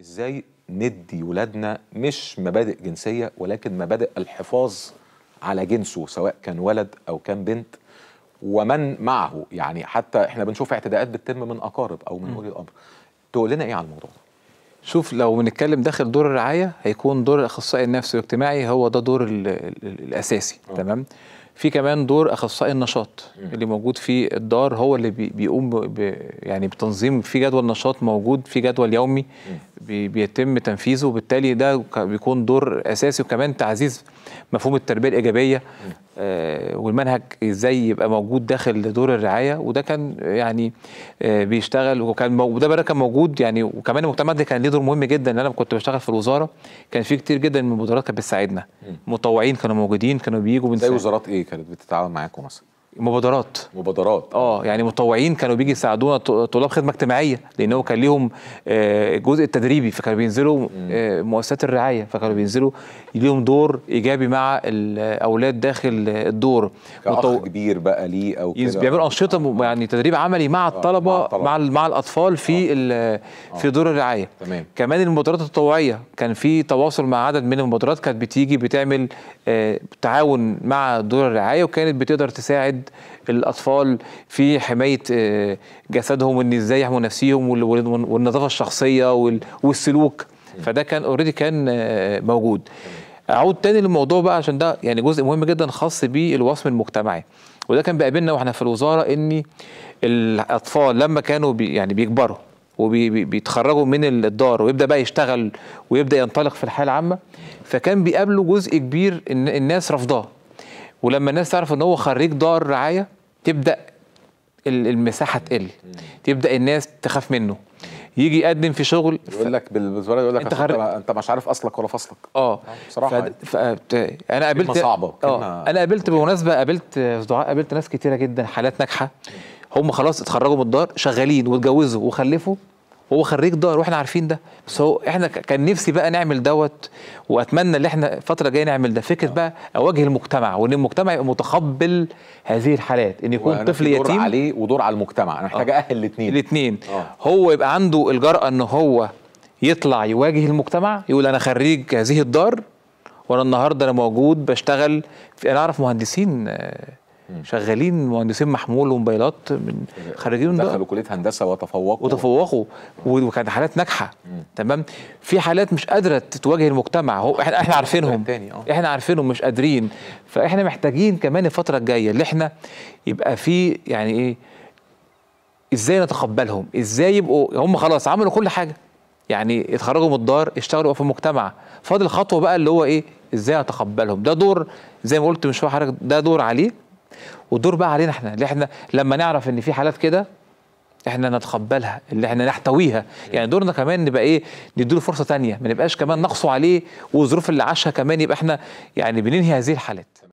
ازاي ندي ولادنا مش مبادئ جنسيه ولكن مبادئ الحفاظ على جنسه سواء كان ولد او كان بنت ومن معه يعني حتى احنا بنشوف اعتداءات بتتم من اقارب او من اولي الامر تقول لنا ايه على الموضوع ده شوف لو بنتكلم داخل دور الرعايه هيكون دور الاخصائي النفسي الاجتماعي هو ده دور الـ الـ الـ الاساسي أوه. تمام في كمان دور اخصائي النشاط اللي موجود في الدار هو اللي بيقوم يعني بتنظيم في جدول نشاط موجود في جدول يومي بيتم تنفيذه وبالتالي ده بيكون دور اساسي وكمان تعزيز مفهوم التربيه الايجابيه آه، والمنهج ازاي يبقى موجود داخل دور الرعايه وده كان يعني آه، بيشتغل وكان وده بقى كان موجود يعني وكمان المجتمع ده كان ليه دور مهم جدا ان انا كنت بشتغل في الوزاره كان في كتير جدا من المبادرات كانت بتساعدنا متطوعين كانوا موجودين كانوا بييجوا زي وزارات ايه كانت بتتعاون معاكم مثلا؟ مبادرات مبادرات اه يعني متطوعين كانوا بيجي يساعدونا طلاب خدمه اجتماعيه لان هو كان ليهم الجزء آه، التدريبي فكانوا بينزلوا آه، مؤسسات الرعايه فكانوا بينزلوا ليهم دور ايجابي مع الاولاد داخل الدور كأخ متو... كبير بقى ليه او كده بيعملوا انشطه يعني تدريب عملي مع آه، الطلبه آه مع, مع, مع الاطفال في آه. في دور الرعايه تمام كمان المبادرات التطوعيه كان في تواصل مع عدد من المبادرات كانت بتيجي بتعمل تعاون مع دور الرعايه وكانت بتقدر تساعد الاطفال في حمايه آه، جسدهم وان ازاي يحموا نفسهم والنظافه الشخصيه والسلوك فده كان اوريدي كان آه، موجود اعود تاني للموضوع بقى عشان ده يعني جزء مهم جدا خاص بالوصم المجتمعي وده كان بيقابلنا واحنا في الوزاره ان الاطفال لما كانوا بي يعني بيكبروا وبيتخرجوا من الدار ويبدا بقى يشتغل ويبدا ينطلق في الحياه العامه فكان بيقابلوا جزء كبير الناس رافضاه ولما الناس تعرف ان هو خريج دار رعايه تبدا المساحه تقل تبدا الناس تخاف منه يجي يقدم في شغل يقول لك بالزوار يقول لك انت, خر... انت مش عارف اصلك ولا فصلك اه بصراحه ف... يعني. ف... آه. انا قابلت صعبه انا قابلت بمناسبه قابلت دعاء قابلت ناس كتيره جدا حالات ناجحه هم خلاص اتخرجوا من الدار شغالين واتجوزوا وخلفوا وهو خريج دار واحنا عارفين ده بس هو احنا كان نفسي بقى نعمل دوت واتمنى ان احنا الفتره الجايه نعمل ده فكره بقى اواجه المجتمع وان المجتمع يبقى متقبل هذه الحالات ان يكون طفل يتيم دور عليه ودور على المجتمع انا محتاج آه. اهل الاثنين الاثنين آه. هو يبقى عنده الجرأه ان هو يطلع يواجه المجتمع يقول انا خريج هذه الدار وانا النهارده انا موجود بشتغل انا اعرف مهندسين آه، شغالين مهندسين محمول وموبايلات من خريجين دخلوا كليه هندسه وتفوقوا وتفوقوا وكانت حالات ناجحه تمام في حالات مش قادره تواجه المجتمع هو احنا احنا آه، عارفينهم آه. احنا عارفينهم مش قادرين فاحنا محتاجين كمان الفتره الجايه اللي احنا يبقى في يعني ايه ازاي نتقبلهم ازاي يبقوا هم خلاص عملوا كل حاجه يعني اتخرجوا من الدار اشتغلوا في المجتمع فاضل خطوه بقى اللي هو ايه ازاي اتقبلهم ده دور زي ما قلت من شويه حضرتك ده دور عليه ودور بقى علينا احنا اللي احنا لما نعرف ان في حالات كده احنا نتقبلها اللي احنا نحتويها يعني دورنا كمان نبقى ايه نديله فرصه تانية ما نبقاش كمان نقصوا عليه والظروف اللي عاشها كمان يبقى احنا يعني بننهي هذه الحالات